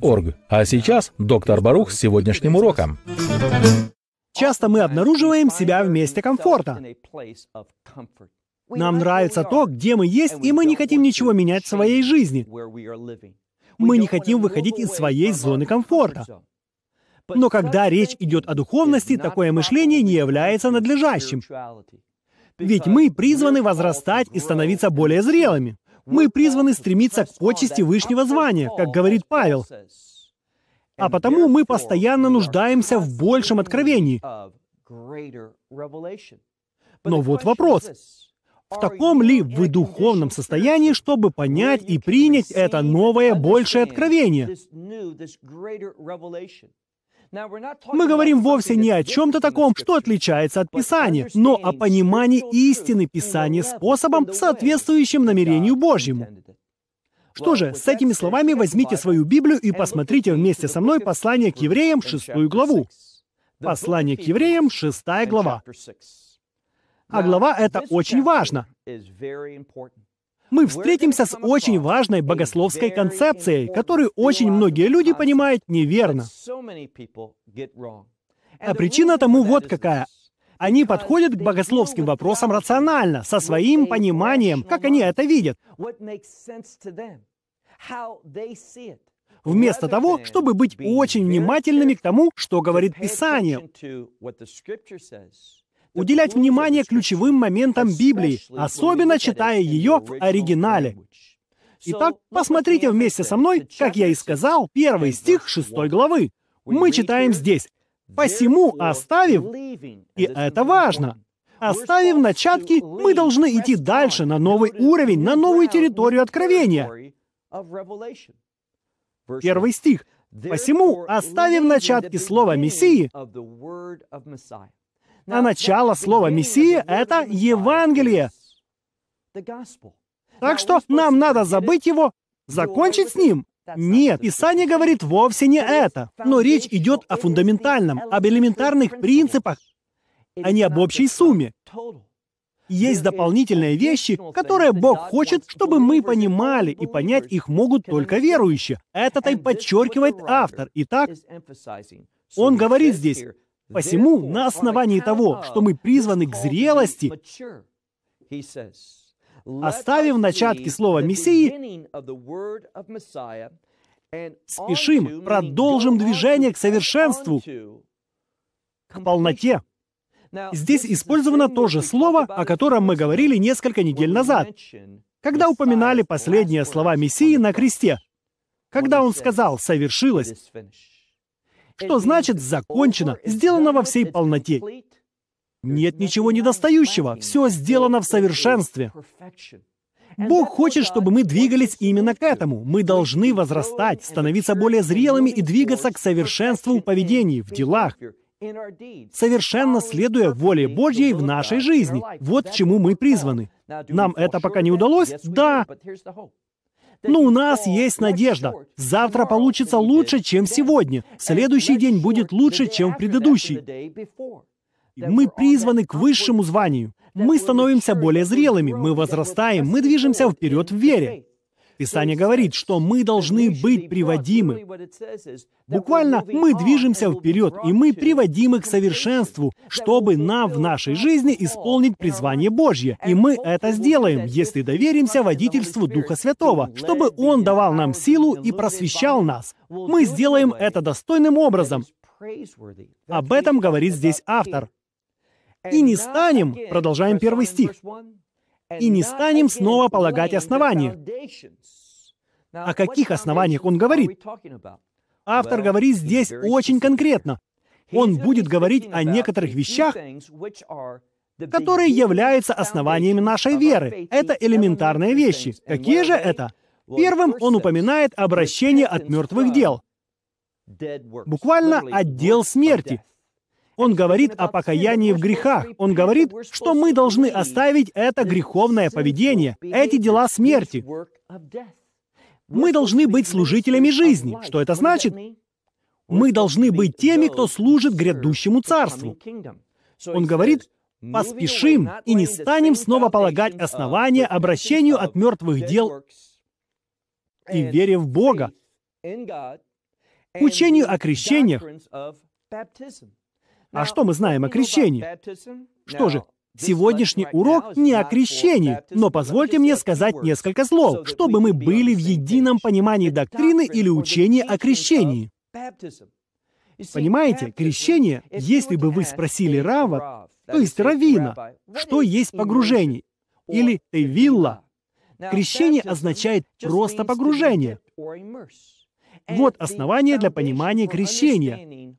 Org. А сейчас доктор Барух с сегодняшним уроком. Часто мы обнаруживаем себя в месте комфорта. Нам нравится то, где мы есть, и мы не хотим ничего менять в своей жизни. Мы не хотим выходить из своей зоны комфорта. Но когда речь идет о духовности, такое мышление не является надлежащим. Ведь мы призваны возрастать и становиться более зрелыми. Мы призваны стремиться к почести Всевышнего звания, как говорит Павел. А потому мы постоянно нуждаемся в большем откровении. Но вот вопрос. В таком ли вы духовном состоянии, чтобы понять и принять это новое, большее откровение? Мы говорим вовсе не о чем-то таком, что отличается от Писания, но о понимании истины Писания способом, соответствующим намерению Божьему. Что же, с этими словами возьмите свою Библию и посмотрите вместе со мной послание к евреям, шестую главу. Послание к евреям, шестая глава. А глава это очень важно мы встретимся с очень важной богословской концепцией, которую очень многие люди понимают неверно. А причина тому вот какая. Они подходят к богословским вопросам рационально, со своим пониманием, как они это видят. Вместо того, чтобы быть очень внимательными к тому, что говорит Писание уделять внимание ключевым моментам Библии, особенно читая ее в оригинале. Итак, посмотрите вместе со мной, как я и сказал, первый стих шестой главы. Мы читаем здесь. «Посему оставив...» И это важно. Оставив начатки, мы должны идти дальше, на новый уровень, на новую территорию откровения. Первый стих. «Посему, оставив начатки слова Мессии, а начало слова «Мессия» — это Евангелие. Так что нам надо забыть его, закончить с ним. Нет, Писание говорит вовсе не это. Но речь идет о фундаментальном, об элементарных принципах, а не об общей сумме. Есть дополнительные вещи, которые Бог хочет, чтобы мы понимали, и понять их могут только верующие. Это-то и подчеркивает автор. Итак, он говорит здесь, Посему, на основании того, что мы призваны к зрелости, оставив начатки слова «Мессии», спешим, продолжим движение к совершенству, к полноте. Здесь использовано то же слово, о котором мы говорили несколько недель назад, когда упоминали последние слова Мессии на кресте, когда он сказал «совершилось» что значит «закончено», «сделано во всей полноте». Нет ничего недостающего, все сделано в совершенстве. Бог хочет, чтобы мы двигались именно к этому. Мы должны возрастать, становиться более зрелыми и двигаться к совершенству в поведении, в делах, совершенно следуя воле Божьей в нашей жизни. Вот к чему мы призваны. Нам это пока не удалось? Да. Но ну, у нас есть надежда. Завтра получится лучше, чем сегодня. Следующий день будет лучше, чем предыдущий. Мы призваны к высшему званию. Мы становимся более зрелыми, мы возрастаем, мы движемся вперед в вере. Писание говорит, что мы должны быть приводимы. Буквально мы движемся вперед, и мы приводимы к совершенству, чтобы нам в нашей жизни исполнить призвание Божье. И мы это сделаем, если доверимся водительству Духа Святого, чтобы Он давал нам силу и просвещал нас. Мы сделаем это достойным образом. Об этом говорит здесь автор. «И не станем», продолжаем первый стих, и не станем снова полагать основания. О каких основаниях он говорит? Автор говорит здесь очень конкретно. Он будет говорить о некоторых вещах, которые являются основаниями нашей веры. Это элементарные вещи. Какие же это? Первым он упоминает обращение от мертвых дел. Буквально отдел смерти, он говорит о покаянии в грехах. Он говорит, что мы должны оставить это греховное поведение, эти дела смерти. Мы должны быть служителями жизни. Что это значит? Мы должны быть теми, кто служит грядущему царству. Он говорит, поспешим и не станем снова полагать основания обращению от мертвых дел и вере в Бога, учению о крещениях, а что мы знаем о крещении? Что же, Сегодняшний урок не о крещении, но позвольте мне сказать несколько слов, чтобы мы были в едином понимании доктрины или учения о крещении. Понимаете, крещение, если бы вы спросили Рава, то есть Равина, что есть погружение, или Эвилла, крещение означает просто погружение. Вот основание для понимания крещения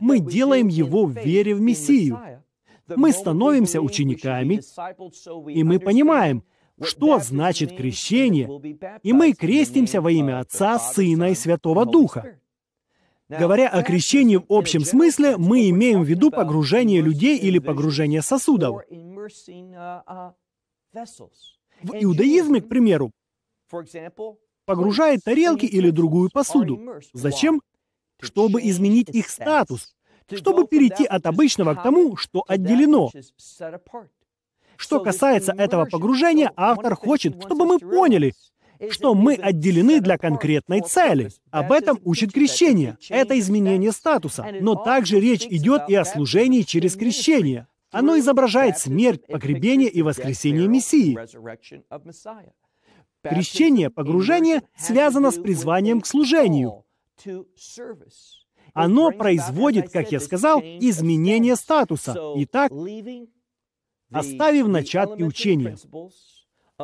мы делаем его в вере в Мессию. Мы становимся учениками, и мы понимаем, что значит крещение, и мы крестимся во имя Отца, Сына и Святого Духа. Говоря о крещении в общем смысле, мы имеем в виду погружение людей или погружение сосудов. В иудаизме, к примеру, погружает тарелки или другую посуду. Зачем? чтобы изменить их статус, чтобы перейти от обычного к тому, что отделено. Что касается этого погружения, автор хочет, чтобы мы поняли, что мы отделены для конкретной цели. Об этом учит крещение. Это изменение статуса. Но также речь идет и о служении через крещение. Оно изображает смерть, погребение и воскресение Мессии. Крещение, погружение связано с призванием к служению. Оно производит, как я сказал, изменение статуса. Итак, оставив начатки учения,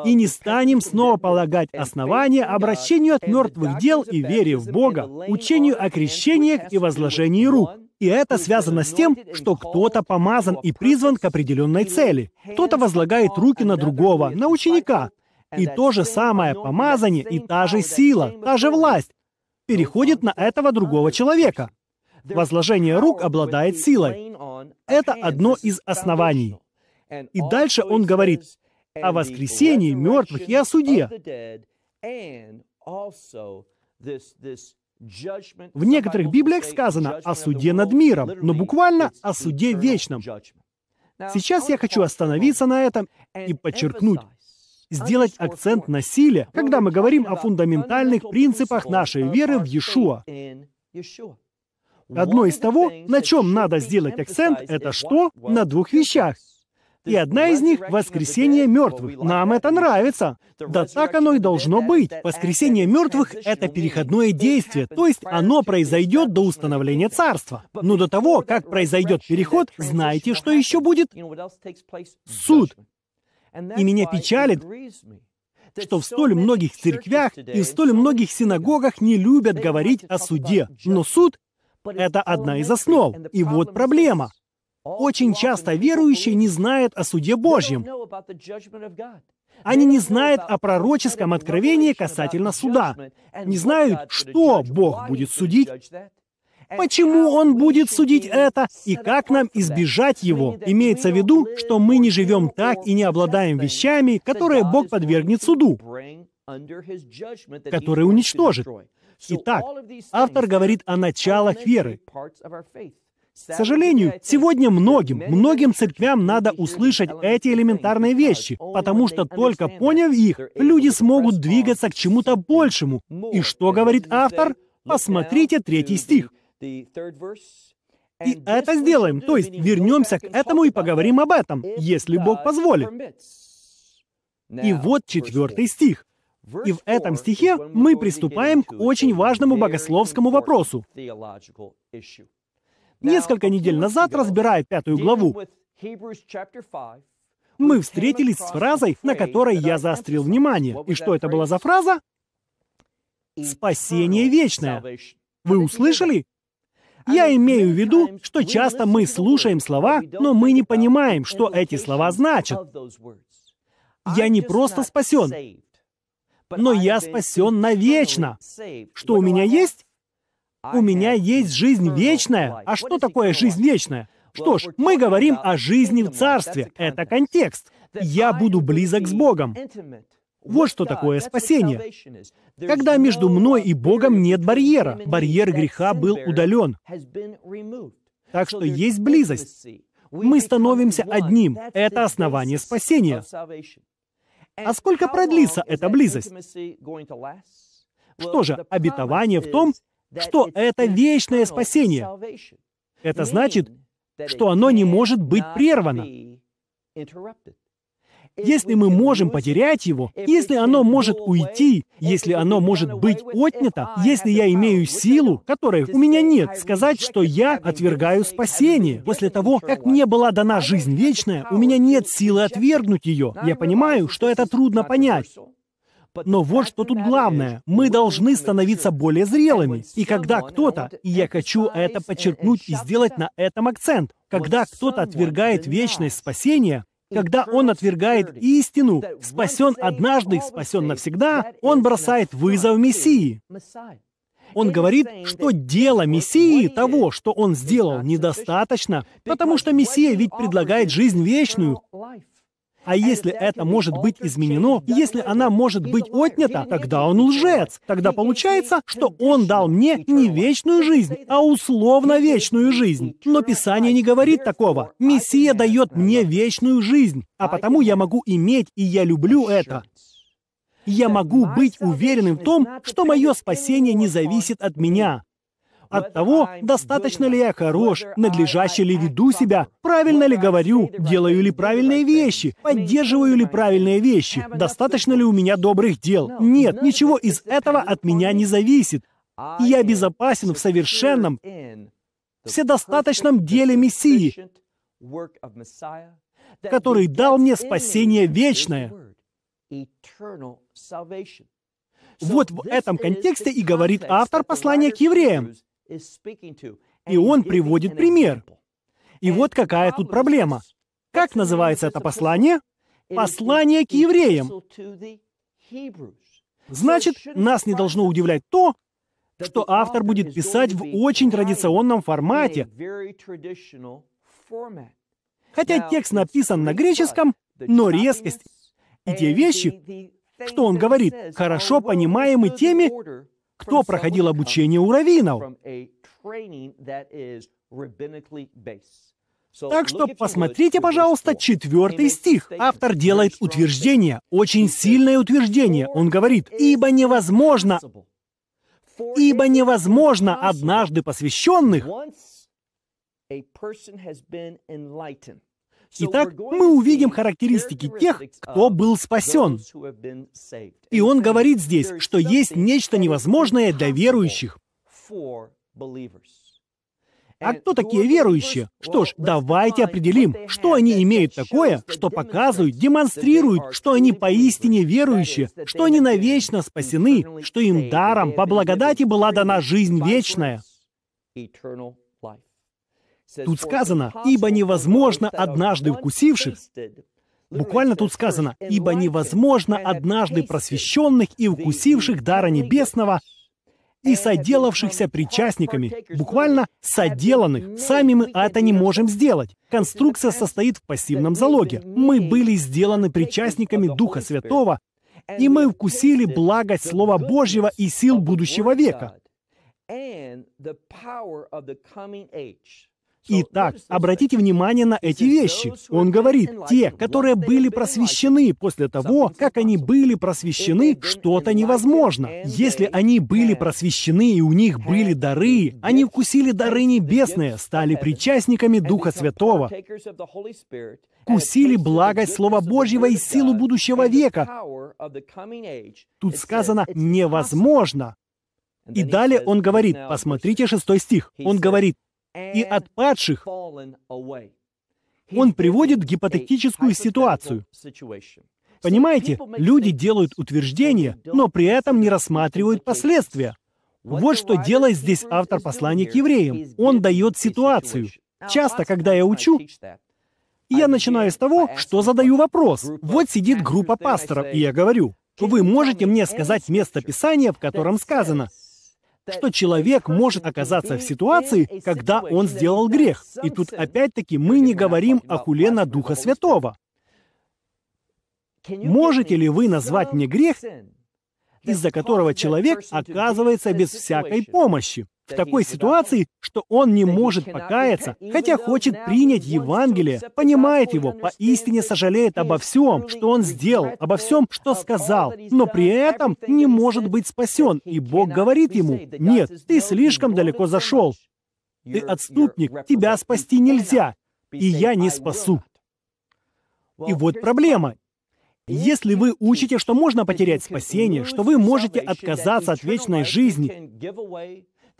и не станем снова полагать основания обращению от мертвых дел и вере в Бога, учению о крещениях и возложении рук. И это связано с тем, что кто-то помазан и призван к определенной цели. Кто-то возлагает руки на другого, на ученика. И то же самое помазание, и та же сила, та же власть переходит на этого другого человека. Возложение рук обладает силой. Это одно из оснований. И дальше он говорит о воскресении мертвых и о суде. В некоторых Библиях сказано о суде над миром, но буквально о суде вечном. Сейчас я хочу остановиться на этом и подчеркнуть, сделать акцент на силе, когда мы говорим о фундаментальных принципах нашей веры в Иешуа. Одно из того, на чем надо сделать акцент, это что? На двух вещах. И одна из них — воскресение мертвых. Нам это нравится. Да так оно и должно быть. Воскресение мертвых — это переходное действие, то есть оно произойдет до установления царства. Но до того, как произойдет переход, знаете, что еще будет? Суд. И меня печалит, что в столь многих церквях и в столь многих синагогах не любят говорить о суде. Но суд — это одна из основ. И вот проблема. Очень часто верующие не знают о суде Божьем. Они не знают о пророческом откровении касательно суда, не знают, что Бог будет судить Почему он будет судить это и как нам избежать его? Имеется в виду, что мы не живем так и не обладаем вещами, которые Бог подвергнет суду, которые уничтожит. Итак, автор говорит о началах веры. К сожалению, сегодня многим, многим церквям надо услышать эти элементарные вещи, потому что только поняв их, люди смогут двигаться к чему-то большему. И что говорит автор? Посмотрите третий стих. И это сделаем, то есть вернемся к этому и поговорим об этом, если Бог позволит. И вот четвертый стих. И в этом стихе мы приступаем к очень важному богословскому вопросу. Несколько недель назад, разбирая пятую главу, мы встретились с фразой, на которой я заострил внимание. И что это была за фраза? «Спасение вечное». Вы услышали? Я имею в виду, что часто мы слушаем слова, но мы не понимаем, что эти слова значат. Я не просто спасен, но я спасен навечно. Что у меня есть? У меня есть жизнь вечная. А что такое жизнь вечная? Что ж, мы говорим о жизни в Царстве. Это контекст. Я буду близок с Богом. Вот что такое спасение. Когда между мной и Богом нет барьера, барьер греха был удален. Так что есть близость. Мы становимся одним. Это основание спасения. А сколько продлится эта близость? Что же, обетование в том, что это вечное спасение. Это значит, что оно не может быть прервано если мы можем потерять его, если оно может уйти, если оно может быть отнято, если я имею силу, которой у меня нет, сказать, что я отвергаю спасение. После того, как мне была дана жизнь вечная, у меня нет силы отвергнуть ее. Я понимаю, что это трудно понять. Но вот что тут главное. Мы должны становиться более зрелыми. И когда кто-то, и я хочу это подчеркнуть и сделать на этом акцент, когда кто-то отвергает вечность спасения, когда он отвергает истину, спасен однажды, спасен навсегда, он бросает вызов Мессии. Он говорит, что дело Мессии, того, что он сделал, недостаточно, потому что Мессия ведь предлагает жизнь вечную, а если это может быть изменено, если она может быть отнята, тогда он лжец. Тогда получается, что он дал мне не вечную жизнь, а условно вечную жизнь. Но Писание не говорит такого. Мессия дает мне вечную жизнь, а потому я могу иметь, и я люблю это. Я могу быть уверенным в том, что мое спасение не зависит от меня от того, достаточно ли я хорош, надлежаще ли веду себя, правильно ли говорю, делаю ли правильные вещи, поддерживаю ли правильные вещи, достаточно ли у меня добрых дел. Нет, ничего из этого от меня не зависит. Я безопасен в совершенном, вседостаточном деле Мессии, который дал мне спасение вечное. Вот в этом контексте и говорит автор послания к евреям. И он приводит пример. И вот какая тут проблема. Как называется это послание? Послание к евреям. Значит, нас не должно удивлять то, что автор будет писать в очень традиционном формате. Хотя текст написан на греческом, но резкость и те вещи, что он говорит, хорошо понимаемы теми, кто проходил обучение у раввинов. Так что посмотрите, пожалуйста, четвертый стих. Автор делает утверждение, очень сильное утверждение. Он говорит, «Ибо невозможно, ибо невозможно однажды посвященных Итак, мы увидим характеристики тех, кто был спасен. И он говорит здесь, что есть нечто невозможное для верующих. А кто такие верующие? Что ж, давайте определим, что они имеют такое, что показывают, демонстрируют, что они поистине верующие, что они навечно спасены, что им даром по благодати была дана жизнь вечная. Тут сказано, «Ибо невозможно однажды укусивших, Буквально тут сказано, «Ибо невозможно однажды просвещенных и укусивших дара небесного и соделавшихся причастниками, буквально соделанных. Сами мы это не можем сделать. Конструкция состоит в пассивном залоге. Мы были сделаны причастниками Духа Святого, и мы вкусили благость Слова Божьего и сил будущего века. Итак, обратите внимание на эти вещи. Он говорит, те, которые были просвещены после того, как они были просвещены, что-то невозможно. Если они были просвещены и у них были дары, они вкусили дары небесные, стали причастниками Духа Святого, вкусили благость Слова Божьего и силу будущего века. Тут сказано «невозможно». И далее он говорит, посмотрите шестой стих, он говорит, и от падших, он приводит гипотетическую ситуацию. Понимаете, люди делают утверждения, но при этом не рассматривают последствия. Вот что делает здесь автор послания к евреям. Он дает ситуацию. Часто, когда я учу, я начинаю с того, что задаю вопрос. Вот сидит группа пасторов, и я говорю, вы можете мне сказать место Писания, в котором сказано, что человек может оказаться в ситуации, когда он сделал грех. И тут опять-таки мы не говорим о хуле на Духа Святого. Можете ли вы назвать мне грех, из-за которого человек оказывается без всякой помощи? в такой ситуации, что он не может покаяться, хотя хочет принять Евангелие, понимает его, поистине сожалеет обо всем, что он сделал, обо всем, что сказал, но при этом не может быть спасен, и Бог говорит ему, «Нет, ты слишком далеко зашел, ты отступник, тебя спасти нельзя, и я не спасу». И вот проблема. Если вы учите, что можно потерять спасение, что вы можете отказаться от вечной жизни,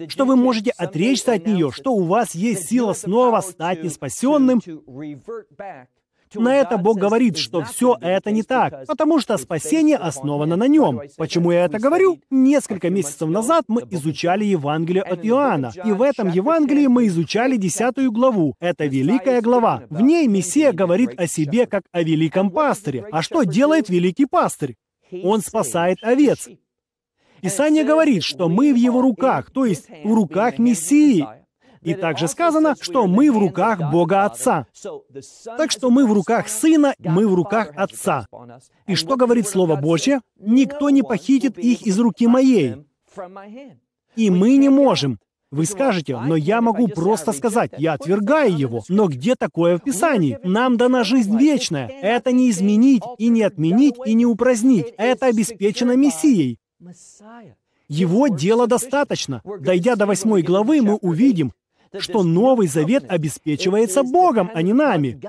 что вы можете отречься от нее, что у вас есть сила снова стать неспасенным. На это Бог говорит, что все это не так, потому что спасение основано на нем. Почему я это говорю? Несколько месяцев назад мы изучали Евангелие от Иоанна, и в этом Евангелии мы изучали десятую главу. Это великая глава. В ней Мессия говорит о себе как о великом пастыре. А что делает великий пастырь? Он спасает овец. Писание говорит, что мы в его руках, то есть в руках Мессии. И также сказано, что мы в руках Бога Отца. Так что мы в руках Сына, мы в руках Отца. И что говорит Слово Божье? Никто не похитит их из руки моей. И мы не можем. Вы скажете, но я могу просто сказать, я отвергаю его. Но где такое в Писании? Нам дана жизнь вечная. Это не изменить, и не отменить, и не упразднить. Это обеспечено Мессией. Его дела достаточно. Дойдя до восьмой главы, мы увидим, что Новый Завет обеспечивается Богом, а не нами.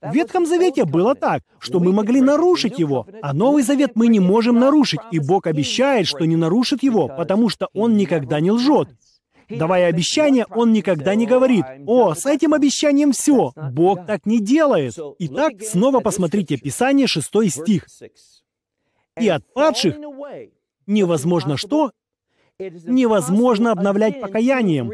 В Ветхом Завете было так, что мы могли нарушить его, а Новый Завет мы не можем нарушить, и Бог обещает, что не нарушит его, потому что Он никогда не лжет. Давая обещание, он никогда не говорит, «О, с этим обещанием все». Бог так не делает. Итак, снова посмотрите Писание, 6 стих и от падших невозможно что? Невозможно обновлять покаянием.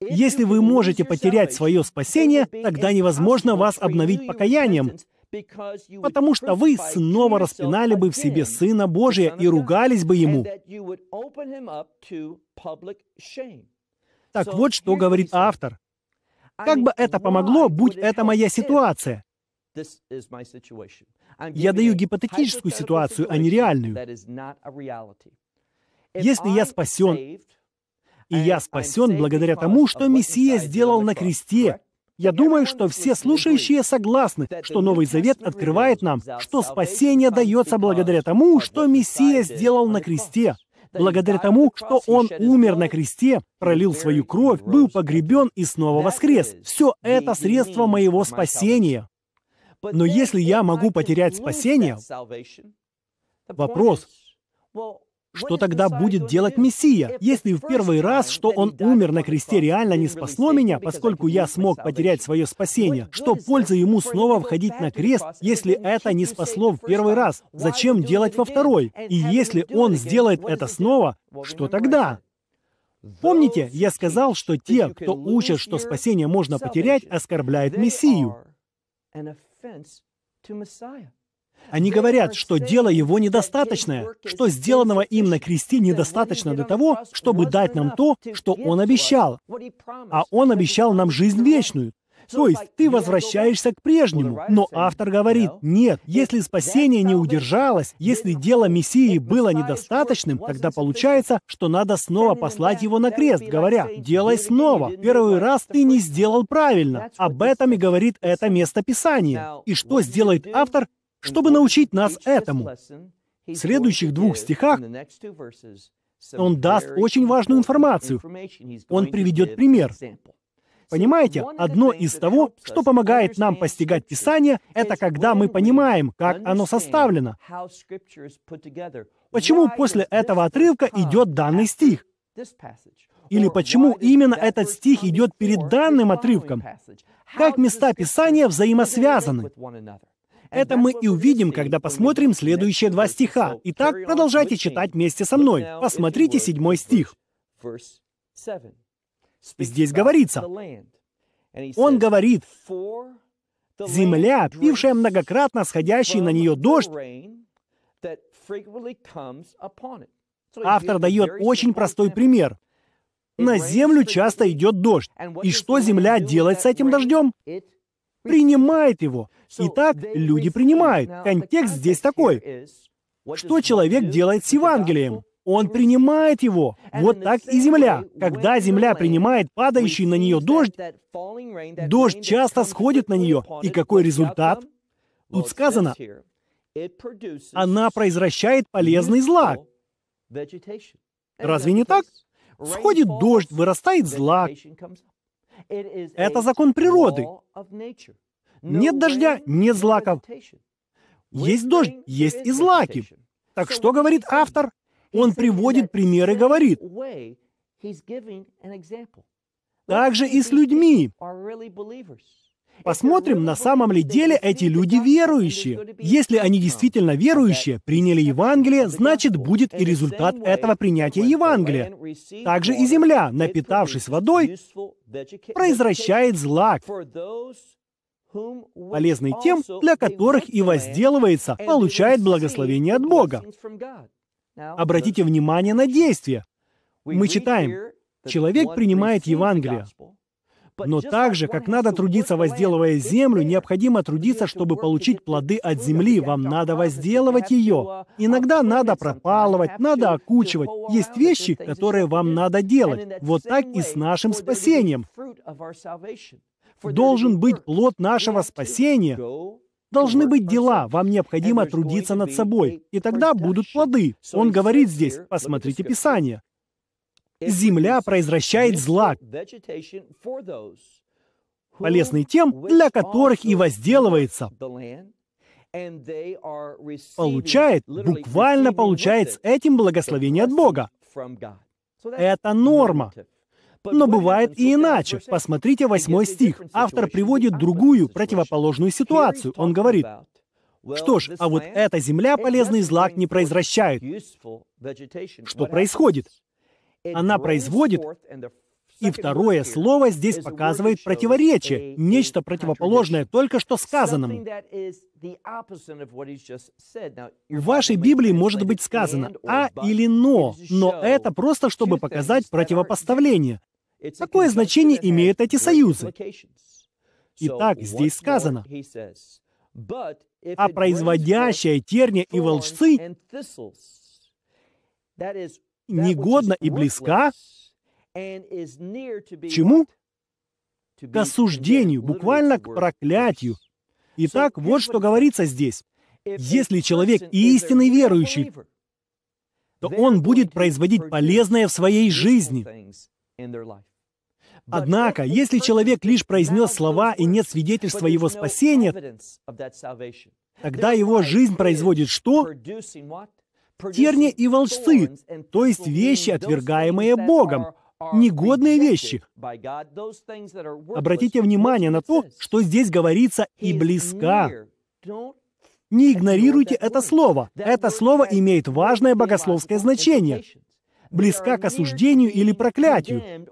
Если вы можете потерять свое спасение, тогда невозможно вас обновить покаянием, потому что вы снова распинали бы в себе Сына Божия и ругались бы Ему. Так вот, что говорит автор. Как бы это помогло, будь это моя ситуация. Я даю гипотетическую ситуацию, а не реальную. Если я спасен, и я спасен благодаря тому, что Мессия сделал на кресте, я думаю, что все слушающие согласны, что Новый Завет открывает нам, что спасение дается благодаря тому, что Мессия сделал на кресте благодаря тому, что Он умер на кресте, пролил свою кровь, был погребен и снова воскрес. Все это средство моего спасения. Но если я могу потерять спасение, вопрос, что тогда будет делать Мессия, если в первый раз, что он умер на кресте, реально не спасло меня, поскольку я смог потерять свое спасение? Что польза ему снова входить на крест, если это не спасло в первый раз? Зачем делать во второй? И если он сделает это снова, что тогда? Помните, я сказал, что те, кто учат, что спасение можно потерять, оскорбляют Мессию. Они говорят, что дело его недостаточное, что сделанного им на кресте недостаточно для того, чтобы дать нам то, что он обещал. А он обещал нам жизнь вечную. То есть ты возвращаешься к прежнему. Но автор говорит, нет, если спасение не удержалось, если дело Мессии было недостаточным, тогда получается, что надо снова послать его на крест, говоря, делай снова. Первый раз ты не сделал правильно. Об этом и говорит это место Писания. И что сделает автор, чтобы научить нас этому? В следующих двух стихах он даст очень важную информацию. Он приведет пример. Понимаете, одно из того, что помогает нам постигать Писание, это когда мы понимаем, как оно составлено. Почему после этого отрывка идет данный стих? Или почему именно этот стих идет перед данным отрывком? Как места Писания взаимосвязаны? Это мы и увидим, когда посмотрим следующие два стиха. Итак, продолжайте читать вместе со мной. Посмотрите седьмой стих. Здесь говорится, он говорит, земля, пившая многократно сходящий на нее дождь, автор дает очень простой пример. На землю часто идет дождь. И что земля делает с этим дождем? Принимает его. Итак, люди принимают. Контекст здесь такой. Что человек делает с Евангелием? Он принимает его. Вот так и земля. Когда земля принимает падающий на нее дождь, дождь часто сходит на нее. И какой результат? Тут сказано, она произвращает полезный злак. Разве не так? Сходит дождь, вырастает злак. Это закон природы. Нет дождя, нет злаков. Есть дождь, есть и злаки. Так что говорит автор? Он приводит пример и говорит. Также и с людьми. Посмотрим, на самом ли деле эти люди верующие. Если они действительно верующие, приняли Евангелие, значит будет и результат этого принятия Евангелия. Также и земля, напитавшись водой, произвращает злак, полезный тем, для которых и возделывается, получает благословение от Бога. Обратите внимание на действие. Мы читаем, человек принимает Евангелие, но так же, как надо трудиться, возделывая землю, необходимо трудиться, чтобы получить плоды от земли. Вам надо возделывать ее. Uh, Иногда надо пропалывать, надо окучивать. Есть вещи, которые вам надо делать. Вот так и с нашим спасением. Должен быть плод нашего спасения, должны быть дела, вам необходимо трудиться над собой, и тогда будут плоды. Он говорит здесь, посмотрите Писание. Земля произвращает злак, полезный тем, для которых и возделывается. Получает, буквально получает с этим благословение от Бога. Это норма. Но бывает и иначе. Посмотрите восьмой стих. Автор приводит другую, противоположную ситуацию. Он говорит, что ж, а вот эта земля полезный злак не произвращает. Что происходит? Она производит, и второе слово здесь показывает противоречие, нечто противоположное только что сказанному. В вашей Библии может быть сказано «а» или «но», но это просто чтобы показать противопоставление. Какое значение имеют эти союзы? Итак, здесь сказано, а производящая терния и волчцы негодна и близка к чему? К осуждению, буквально к проклятию. Итак, вот что говорится здесь. Если человек истинный верующий, то он будет производить полезное в своей жизни. Однако, если человек лишь произнес слова и нет свидетельства его спасения, тогда его жизнь производит что? Терни и волчцы, то есть вещи, отвергаемые Богом, негодные вещи. Обратите внимание на то, что здесь говорится «и близка». Не игнорируйте это слово. Это слово имеет важное богословское значение. Близка к осуждению или проклятию.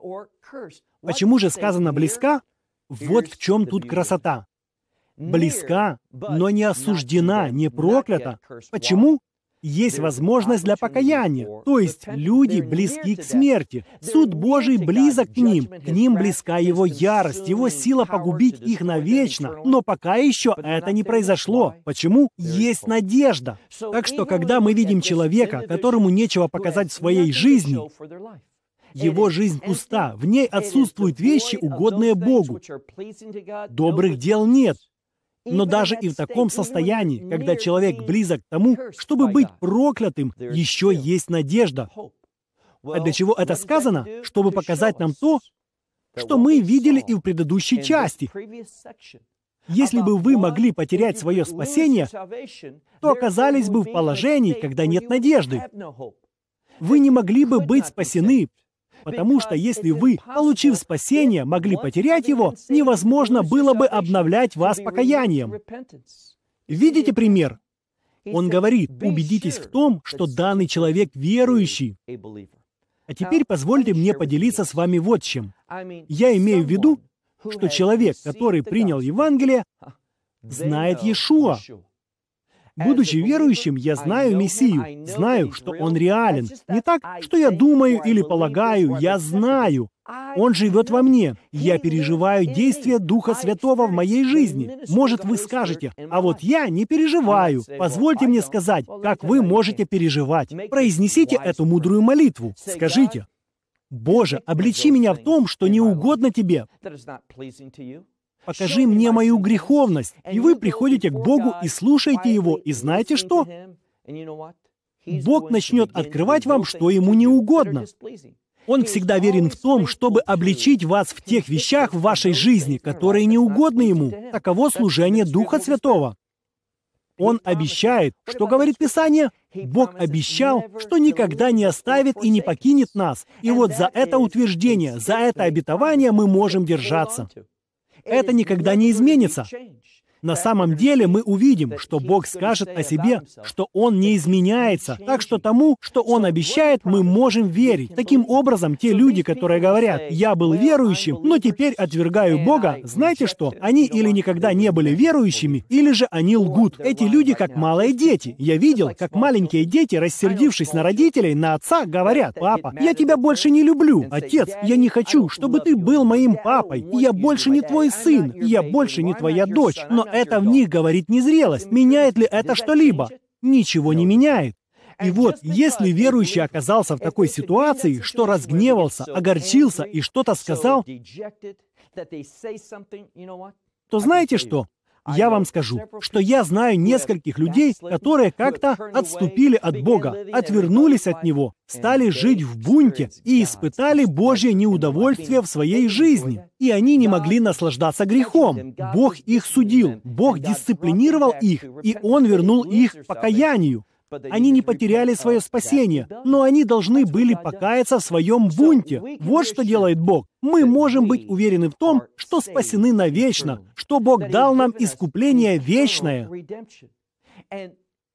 Почему же сказано «близка»? Вот в чем тут красота. Близка, но не осуждена, не проклята. Почему? Есть возможность для покаяния, то есть люди близки к смерти. Суд Божий близок к ним, к ним близка его ярость, его сила погубить их навечно, но пока еще это не произошло. Почему? Есть надежда. Так что, когда мы видим человека, которому нечего показать в своей жизни, его жизнь пуста, в ней отсутствуют вещи, угодные Богу. Добрых дел нет. Но даже и в таком состоянии, когда человек близок к тому, чтобы быть проклятым, еще есть надежда. А для чего это сказано? Чтобы показать нам то, что мы видели и в предыдущей части. Если бы вы могли потерять свое спасение, то оказались бы в положении, когда нет надежды. Вы не могли бы быть спасены, Потому что если вы, получив спасение, могли потерять его, невозможно было бы обновлять вас покаянием. Видите пример? Он говорит, убедитесь в том, что данный человек верующий. А теперь позвольте мне поделиться с вами вот чем. Я имею в виду, что человек, который принял Евангелие, знает Иешуа. Будучи верующим, я знаю Мессию, знаю, что Он реален. Не так, что я думаю или полагаю, я знаю. Он живет во мне. Я переживаю действия Духа Святого в моей жизни. Может, вы скажете, а вот я не переживаю. Позвольте мне сказать, как вы можете переживать. Произнесите эту мудрую молитву. Скажите, «Боже, обличи меня в том, что не угодно Тебе» покажи мне мою греховность. И вы приходите к Богу и слушаете Его, и знаете что? Бог начнет открывать вам, что Ему не угодно. Он всегда верен в том, чтобы обличить вас в тех вещах в вашей жизни, которые не угодны Ему. Таково служение Духа Святого. Он обещает, что говорит Писание, Бог обещал, что никогда не оставит и не покинет нас. И вот за это утверждение, за это обетование мы можем держаться. Это никогда не изменится. На самом деле мы увидим, что Бог скажет о себе, что Он не изменяется, так что тому, что Он обещает, мы можем верить. Таким образом, те люди, которые говорят, «Я был верующим, но теперь отвергаю Бога», знаете что? Они или никогда не были верующими, или же они лгут. Эти люди как малые дети. Я видел, как маленькие дети, рассердившись на родителей, на отца, говорят, «Папа, я тебя больше не люблю. Отец, я не хочу, чтобы ты был моим папой. Я больше не твой сын. Я больше не твоя дочь». Но это в них говорит незрелость. Меняет ли это что-либо? Ничего не меняет. И вот, если верующий оказался в такой ситуации, что разгневался, огорчился и что-то сказал, то знаете что? Я вам скажу, что я знаю нескольких людей, которые как-то отступили от Бога, отвернулись от Него, стали жить в бунте и испытали Божье неудовольствие в своей жизни. И они не могли наслаждаться грехом. Бог их судил, Бог дисциплинировал их, и Он вернул их к покаянию. Они не потеряли свое спасение, но они должны были покаяться в своем бунте. Вот что делает Бог. Мы можем быть уверены в том, что спасены навечно, что Бог дал нам искупление вечное.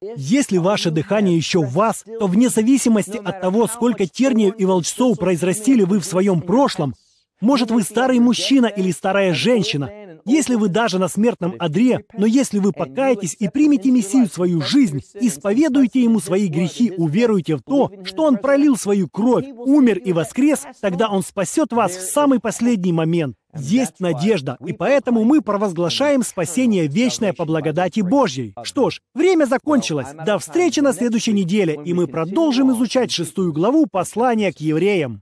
Если ваше дыхание еще в вас, то вне зависимости от того, сколько терниев и волчцов произрастили вы в своем прошлом, может вы старый мужчина или старая женщина, если вы даже на смертном одре, но если вы покаетесь и примете Мессию в свою жизнь, исповедуете Ему свои грехи, уверуете в то, что Он пролил свою кровь, умер и воскрес, тогда Он спасет вас в самый последний момент. Есть надежда, и поэтому мы провозглашаем спасение вечное по благодати Божьей. Что ж, время закончилось. До встречи на следующей неделе, и мы продолжим изучать шестую главу послания к евреям.